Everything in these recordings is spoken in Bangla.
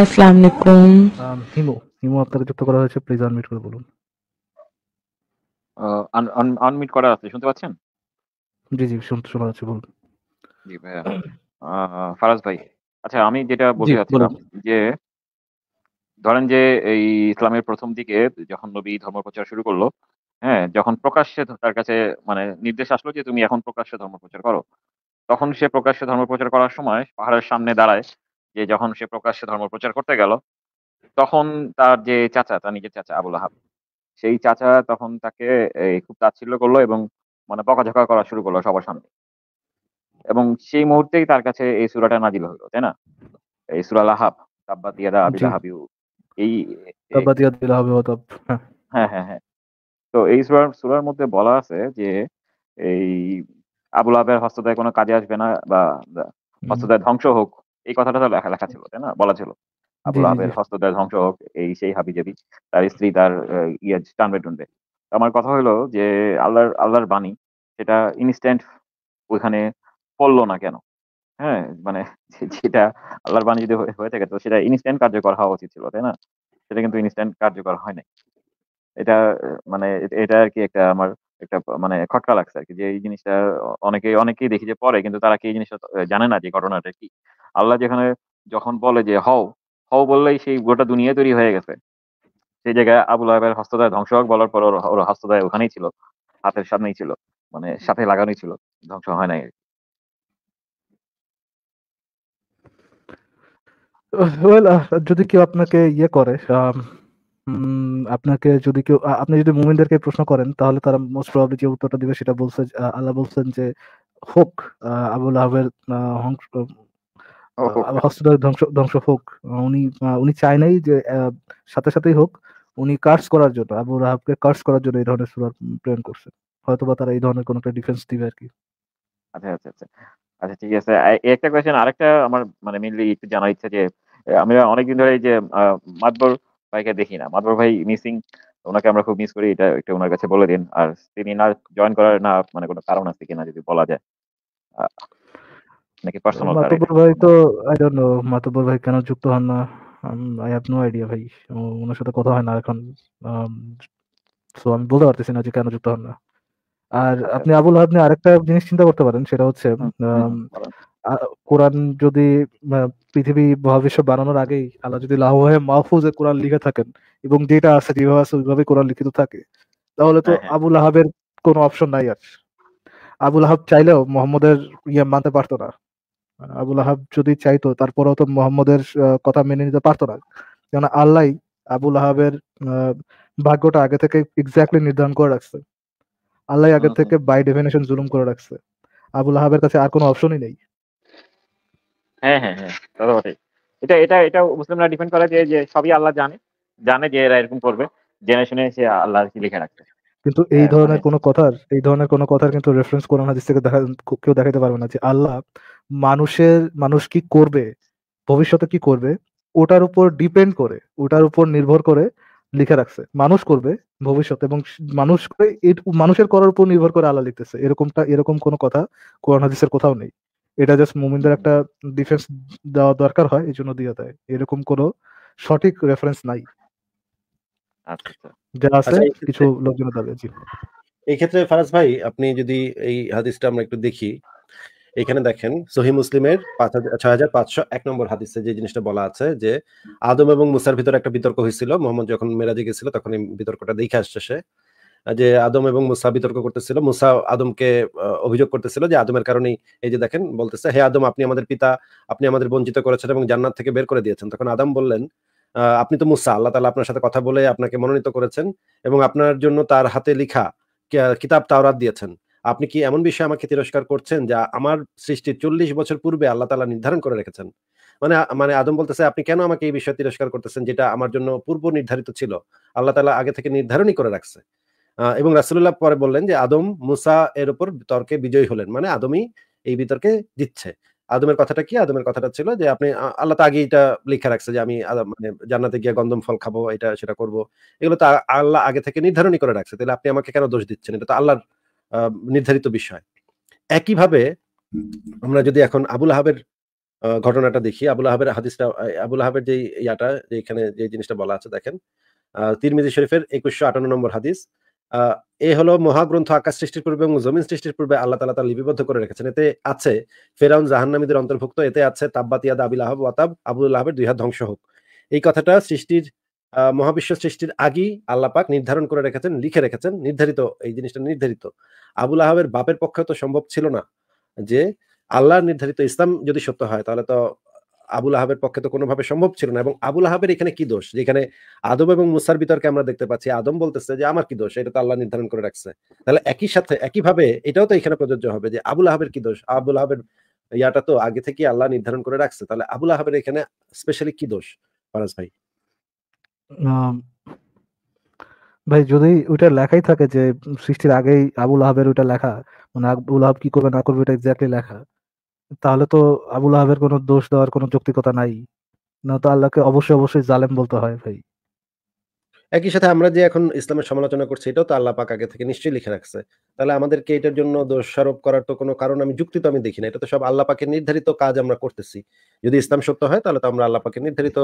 আসসালামু আলাইকুম হিমু হিমু আপনাকে যুক্ত করা হয়েছে প্লিজ আনমিউট করে বলুন আনমিউট করা আছে শুনতে পাচ্ছেন জি জি শুনতে শোনা যাচ্ছে বলুন জি ফারাজ ভাই আচ্ছা আমি যেটা বলতে চাচ্ছিলাম যে ধরেন যে এই ইসলামের প্রথম দিকে যখন নবী ধর্ম প্রচার শুরু করলো হ্যাঁ যখন প্রকাশ্যে তার কাছে মানে নির্দেশ আসলো যে তুমি এখন প্রকাশ্যে ধর্ম প্রচার করো তখন সে প্রকাশ্যে ধর্ম প্রচার করার সময় পাহাড়ের সামনে দাঁড়ায় যে যখন সে প্রকাশ্যে ধর্ম প্রচার করতে গেল তখন তার যে চাচা তার নিজের চাচা আবুল আহাব সেই চাচা তখন তাকে খুব তাচ্ছিল্য করলো এবং মানে বকাঝকা করা শুরু করলো সবার সামনে এবং সেই মুহূর্তেই তার কাছে এই সুরাটা নাজিল হলো তাই না এই সুরাল আহাব তাব্বাত ইয়াদা আবিল এই তাব্বাত ইয়াদা আবিল হ্যাঁ।, হ্যাঁ হ্যাঁ হ্যাঁ তো এই সুরার সুরার মধ্যে বলা আছে যে এই আবুল আহাবের হস্ততায় কোনো কাজে আসবে না বা হস্তদায় ধ্বংস হোক এই কথাটা তো লেখা লেখা ছিল তাই না বলা ছিল আবুল আহবের হস্তদয় ধ্বংস হোক এই সেই হাবিজাবি তার স্ত্রী তার ইয়ে টানবে টুনবে আমার কথা হলো যে আল্লাহর আল্লাহর বাণী সেটা ইনস্ট্যান্ট ওইখানে পড়লো না কেন হ্যাঁ মানে যেটা আল্লাহর বাণী যদি হয়ে থাকে তো সেটা ইনস্ট্যান্ট কার্যকর হওয়া উচিত ছিল তাই না সেটা কিন্তু ইনস্ট্যান্ট কার্যকর হয় নাই এটা মানে এটা আর কি একটা আমার একটা মানে খটকা লাগছে আর কি যে এই জিনিসটা অনেকে অনেকেই দেখি যে পরে কিন্তু তারা কি এই জিনিসটা জানে না যে ঘটনাটা কি আল্লাহ যেখানে যখন বলে যে হও হও বললেই সেই গোটা দুনিয়া তৈরি হয়ে গেছে সেই জায়গায় আবুল আহবের হস্তদায় ধ্বংস হোক বলার পর ওর হস্তদায় ওখানেই ছিল হাতের সামনেই ছিল মানে সাথে লাগানোই ছিল ধ্বংস হয় নাই যদি কেউ আপনাকে ইয়ে করে আপনাকে যদি কেউ আপনি যদি মুমিনদেরকে প্রশ্ন করেন তাহলে তারা মোস্ট প্রবলি যে উত্তরটা দিবে সেটা বলছে আল্লাহ বলছেন যে হোক আবুল আহবের হস্তদার ধ্বংস ধ্বংস হোক উনি উনি চায় নাই যে সাথে সাথেই হোক উনি কার্স করার জন্য আবু রাহাবকে কার্স করার জন্য এই ধরনের সুরার প্রেরণ করছে হয়তো বা তারা এই ধরনের কোনো একটা ডিফেন্স দিবে আর কি আচ্ছা আচ্ছা আচ্ছা আচ্ছা ঠিক আছে একটা কোয়েশ্চেন আরেকটা আমার মানে মেনলি একটু জানার ইচ্ছা যে আমি অনেকদিন ধরে এই যে মাতবর ভাইকে দেখি না মাদবর ভাই মিসিং ওনাকে আমরা খুব মিস করি এটা একটু ওনার কাছে বলে দিন আর তিনি না জয়েন করার না মানে কোনো কারণ আছে কিনা যদি বলা যায় নাকি পার্সোনাল কারণ মাতবর ভাই তো আই ডোন্ট নো মাতবর ভাই কেন যুক্ত হন না আই হ্যাভ নো আইডিয়া ভাই ওনার সাথে কথা হয় না এখন সো আমি বলতে পারতেছি না যে কেন যুক্ত হন না আর আচ্ছা, আপনি আবুল আপনি আরেকটা জিনিস চিন্তা করতে পারেন সেটা হচ্ছে কোরআন যদি পৃথিবী মহাবিশ্ব বানানোর আগেই আল্লাহ যদি লাহোহে মাহফুজে কোরআন লিখে থাকেন এবং যেটা আছে যেভাবে আছে ওইভাবে কোরআন লিখিত থাকে তাহলে তো হ্যাঁ, হ্যাঁ। আবুল আহাবের কোনো অপশন নাই আর আবুল আহাব চাইলেও মোহাম্মদের ইয়ে মানতে পারতো না মানে আবুল আহাব যদি চাইতো তারপরেও তো মোহাম্মদের কথা মেনে নিতে পারতো না কেন আল্লাহ আবুল আহাবের ভাগ্যটা আগে থেকে এক্স্যাক্টলি নির্ধারণ করে রাখছে আল্লাহ আগে থেকে বাই ডেফিনেশন জুলুম করে রাখছে আবুল আহাবের কাছে আর কোনো অপশনই নেই হ্যাঁ হ্যাঁ হ্যাঁ এটা এটা এটা মুসলিমরা ডিপেন্ড করে যে যে সবই আল্লাহ জানে জানে যে এরা এরকম করবে জেনে শুনে সে আল্লাহ কি লিখে রাখতে কিন্তু এই হ্যাঁ, ধরনের হ্যাঁ। কোন কথার এই ধরনের কোন কথার কিন্তু রেফারেন্স কোরআন হাদিস থেকে দেখা কেউ দেখাতে পারবে না যে আল্লাহ মানুষের মানুষ কি করবে ভবিষ্যতে কি করবে ওটার উপর ডিপেন্ড করে ওটার উপর নির্ভর করে লিখে রাখছে মানুষ করবে ভবিষ্যতে এবং মানুষ মানুষের করার উপর নির্ভর করে আল্লাহ লিখতেছে এরকমটা এরকম কোনো কথা কোরআন হাদিসের কোথাও নেই এটা জাস্ট মুমিনদের একটা ডিফেন্স দেওয়া দরকার হয় এই জন্য দিয়ে দেয় এরকম কোন সঠিক রেফারেন্স নাই আচ্ছা, আচ্ছা। যা আছে আচ্ছা, কিছু জি এই ক্ষেত্রে ফারাজ ভাই আপনি যদি এই হাদিসটা আমরা একটু দেখি এখানে দেখেন সহি মুসলিমের ছয় হাজার পাঁচশো এক নম্বর হাদিসে যে জিনিসটা বলা আছে যে আদম এবং মুসার ভিতরে একটা বিতর্ক হয়েছিল মোহাম্মদ যখন মেরাজে গেছিল তখন এই বিতর্কটা দেখে আসছে সে যে আদম এবং মুসা বিতর্ক করতেছিল মুসা আদমকে অভিযোগ করতেছিল যে আদমের কারণেই এই যে দেখেন বলতেছে হে আদম আপনি আমাদের পিতা আপনি আমাদের বঞ্চিত করেছেন এবং জান্নাত থেকে বের করে দিয়েছেন তখন আদম বললেন আপনি তো মুসা আল্লাহ তালা আপনার সাথে কথা বলে আপনাকে মনোনীত করেছেন এবং আপনার জন্য তার হাতে লিখা কিতাব তাওরাত দিয়েছেন আপনি কি এমন বিষয়ে আমাকে তিরস্কার করছেন যা আমার সৃষ্টি চল্লিশ বছর পূর্বে আল্লাহ তালা নির্ধারণ করে রেখেছেন মানে মানে আদম বলতেছে আপনি কেন আমাকে এই বিষয়ে তিরস্কার করতেছেন যেটা আমার জন্য পূর্ব নির্ধারিত ছিল আল্লাহ তালা আগে থেকে নির্ধারণই করে রাখছে এবং রাসুল্লাহ পরে বললেন যে আদম মুসা এর উপর তর্কে বিজয়ী হলেন মানে আদমই এই বিতর্কে জিতছে আদমের কথাটা কি আদমের কথাটা ছিল যে আপনি আল্লাহ তো আগে এটা লিখে রাখছে যে আমি মানে জান্নাতে গিয়ে গন্ধম ফল খাবো এটা সেটা করব এগুলো তো আল্লাহ আগে থেকে নির্ধারণই করে রাখছে তাহলে আপনি আমাকে কেন দোষ দিচ্ছেন এটা তো আল্লাহর নির্ধারিত বিষয় একইভাবে আমরা যদি এখন আবুল আহাবের ঘটনাটা দেখি আবুল আহাবের হাদিসটা আবুল আহাবের যে ইয়াটা যে এখানে যে জিনিসটা বলা আছে দেখেন আহ তিরমিজি শরীফের একুশশো আটান্ন নম্বর হাদিস এ হলো মহাগ্রন্থ আকাশ সৃষ্টির পূর্বে এবং জমিন সৃষ্টির পূর্বে আল্লাহ তালা তার লিপিবদ্ধ করে রেখেছেন এতে আছে ফেরাউন জাহান্নামীদের অন্তর্ভুক্ত এতে আছে তাব্বাতিয়াদ আবিল আহব ওয়াতাব আবুল আহবের দুই হাত ধ্বংস হোক এই কথাটা সৃষ্টির মহাবিশ্ব সৃষ্টির আগেই আল্লাপাক নির্ধারণ করে রেখেছেন লিখে রেখেছেন নির্ধারিত এই জিনিসটা নির্ধারিত আবুল আহবের বাপের পক্ষে তো সম্ভব ছিল না যে আল্লাহর নির্ধারিত ইসলাম যদি সত্য হয় তাহলে তো আবুল আহাবের পক্ষে তো কোনোভাবে সম্ভব ছিল না এবং আবুল আহাবের এখানে কি দোষ যেখানে আদম এবং মুসার বিতর্কে আমরা দেখতে পাচ্ছি আদম বলতেছে যে আমার কি দোষ এটা তো আল্লাহ নির্ধারণ করে রাখছে তাহলে একই সাথে একইভাবে এটাও তো এখানে প্রযোজ্য হবে যে আবুল আহাবের কি দোষ আবুল আহাবের ইয়াটা তো আগে থেকে আল্লাহ নির্ধারণ করে রাখছে তাহলে আবুল আহাবের এখানে স্পেশালি কি দোষ ফারাজ ভাই ভাই যদি ওইটা লেখাই থাকে যে সৃষ্টির আগেই আবুল আহাবের ওইটা লেখা মানে আবুল আহাব কি করবে না করবে ওইটা এক্স্যাক্টলি লেখা তাহলে তো আবুল আহবের কোনো দোষ দেওয়ার কোনো যৌক্তিকতা নাই না তো আল্লাহকে অবশ্যই অবশ্যই জালেম বলতে হয় ভাই একই সাথে আমরা যে এখন ইসলামের সমালোচনা করছি এটাও তো আল্লাহ পাক আগে থেকে নিশ্চয়ই লিখে রাখছে তাহলে আমাদেরকে এটার জন্য দোষারোপ করার তো কোনো কারণ আমি যুক্তি তো আমি দেখি না এটা তো সব আল্লাহ পাকে নির্ধারিত কাজ আমরা করতেছি যদি ইসলাম সত্য হয় তাহলে তো আমরা আল্লাহ পাকে নির্ধারিত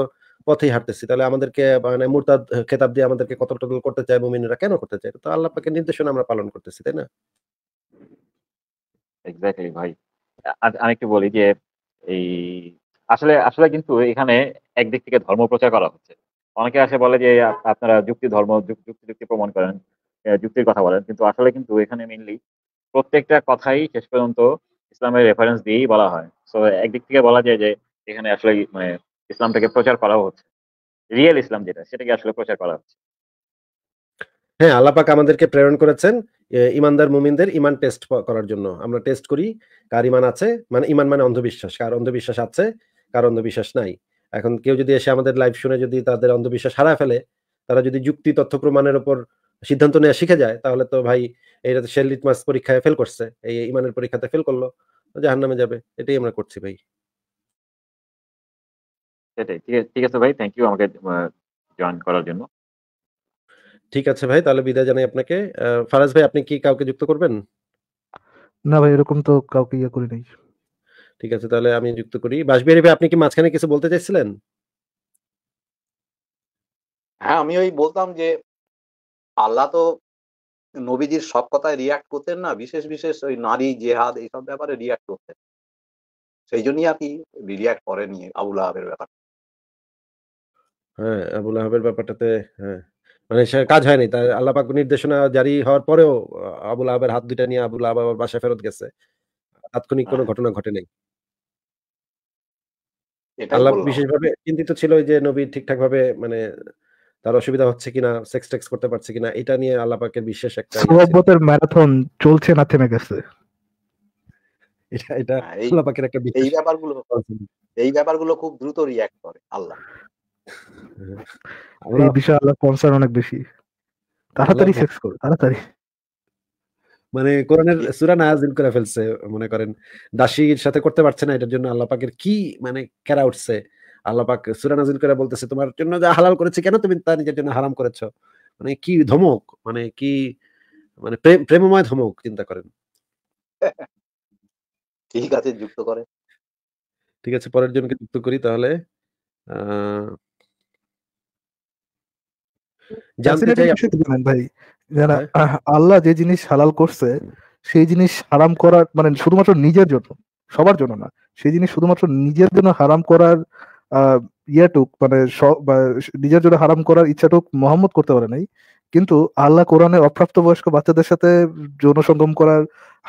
পথেই হাঁটতেছি তাহলে আমাদেরকে মানে মুরতাদ খেতাব দিয়ে আমাদেরকে কত টতল করতে চায় মুমিনরা কেন করতে চায় তো আল্লাহ পাকে নির্দেশনা আমরা পালন করতেছি তাই না এক্স্যাক্টলি ভাই আমি একটু বলি যে এই আসলে আসলে কিন্তু এখানে একদিক থেকে ধর্ম প্রচার করা হচ্ছে অনেকে আসে বলে যে আপনারা যুক্তি ধর্ম যুক্তি যুক্তি প্রমাণ করেন যুক্তির কথা বলেন কিন্তু আসলে কিন্তু এখানে মেনলি প্রত্যেকটা কথাই শেষ পর্যন্ত ইসলামের রেফারেন্স দিয়েই বলা হয় সো একদিক থেকে বলা যায় যে এখানে আসলে মানে ইসলামটাকে প্রচার করা হচ্ছে রিয়েল ইসলাম যেটা সেটাকে আসলে প্রচার করা হচ্ছে হ্যাঁ আল্লাপাক আমাদেরকে প্রেরণ করেছেন ইমানদার মুমিনদের ইমান টেস্ট করার জন্য আমরা টেস্ট করি কার ইমান আছে মানে ইমান মানে অন্ধবিশ্বাস কার অন্ধবিশ্বাস আছে কার অন্ধবিশ্বাস নাই এখন কেউ যদি এসে আমাদের লাইভ শুনে যদি তাদের অন্ধবিশ্বাস হারা ফেলে তারা যদি যুক্তি তথ্য প্রমাণের উপর সিদ্ধান্ত নেওয়া শিখে যায় তাহলে তো ভাই এটা তো শেলিট মাস পরীক্ষায় ফেল করছে এই ইমানের পরীক্ষাতে ফেল করলো জাহান নামে যাবে এটাই আমরা করছি ভাই সেটাই ঠিক আছে ভাই থ্যাংক ইউ আমাকে জয়েন করার জন্য ঠিক আছে ভাই তাহলে বিদায় জানাই আপনাকে ফারাজ ভাই আপনি কি কাউকে যুক্ত করবেন না ভাই এরকম তো কাউকে ইয়ে করি নাই ঠিক আছে তাহলে আমি যুক্ত করি বাসবিহারী ভাই আপনি কি মাঝখানে কিছু বলতে চাইছিলেন হ্যাঁ আমি ওই বলতাম যে আল্লাহ তো নবীজির সব কথায় রিয়াক্ট করতেন না বিশেষ বিশেষ ওই নারী জেহাদ এইসব ব্যাপারে রিয়াক্ট করতেন সেই জন্যই আর কি রিয়াক্ট করেনি আবুল আহাবের ব্যাপার হ্যাঁ আবুল আহাবের ব্যাপারটাতে হ্যাঁ মানে সে কাজ হয়নি তার আল্লাপাক নির্দেশনা জারি হওয়ার পরেও আবুল আহবের হাত দুইটা নিয়ে আবুল আহব বাসায় ফেরত গেছে তাৎক্ষণিক কোনো ঘটনা ঘটে নাই আল্লাহ বিশেষভাবে চিন্তিত ছিল যে নবী ঠিকঠাক ভাবে মানে তার অসুবিধা হচ্ছে কিনা সেক্স টেক্স করতে পারছে কিনা এটা নিয়ে আল্লাপাকের পাকের বিশেষ একটা সহবতের ম্যারাথন চলছে না থেমে গেছে এটা এটা আল্লাহ একটা এই ব্যাপারগুলো এই ব্যাপারগুলো খুব দ্রুত রিয়্যাক্ট করে আল্লাহ এই বিষয়ে আল্লাহ কনসার্ন অনেক বেশি তাড়াতাড়ি সেক্স করো তাড়াতাড়ি মানে কোরআনের সুরা নাজিল করে ফেলছে মনে করেন দাসীর সাথে করতে পারছে না এটার জন্য আল্লাহ পাকের কি মানে কেরা উঠছে আল্লাহ পাক সুরা নাজিল করে বলতেছে তোমার জন্য যা হালাল করেছে কেন তুমি নিজের জন্য হারাম করেছো মানে কি ধমক মানে কি মানে প্রেমময় ধমক চিন্তা করেন ঠিক আছে যুক্ত করে ঠিক আছে পরের জনকে যুক্ত করি তাহলে আহ জানতে চাই ভাই যারা হ্যাঁ। আল্লাহ যে জিনিস হালাল করছে সেই জিনিস হারাম করার মানে শুধুমাত্র নিজের জন্য সবার জন্য না সেই জিনিস শুধুমাত্র নিজের জন্য হারাম করার ইয়েটুক মানে নিজের জন্য হারাম করার ইচ্ছাটুক মোহাম্মদ করতে পারে নাই কিন্তু আল্লাহ কোরআনে অপ্রাপ্ত বয়স্ক বাচ্চাদের সাথে যৌন সঙ্গম করার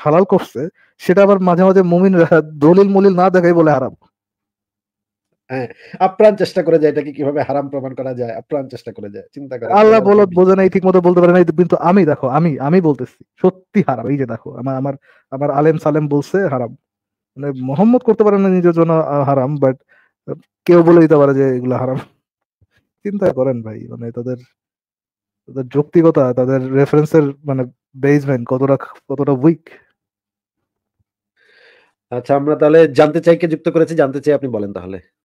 হালাল করছে সেটা আবার মাঝে মাঝে মুমিন দলিল মলিল না দেখাই বলে হারাম হ্যাঁ, আপ্রাণ চেষ্টা করে যায় এটাকে কিভাবে হারাম প্রমাণ করা যায় আপ্রাণ চেষ্টা করে যায় চিন্তা করে আল্লাহ বোঝে নাই ঠিক মতো বলতে পারে কিন্তু আমি দেখো আমি আমি বলতেছি সত্যি হারাম এই যে দেখো আমার আমার আমার আলেম সালেম বলছে হারাম মানে মোহাম্মদ করতে পারে না নিজের জন্য হারাম বাট কেউ বলে দিতে পারে যে এগুলো হারাম চিন্তা করেন ভাই মানে তাদের তাদের যৌক্তিকতা তাদের রেফারেন্সের মানে বেসমেন্ট কতটা কতটা উইক আচ্ছা আমরা তাহলে জানতে চাই কে যুক্ত করেছে জানতে চাই আপনি বলেন তাহলে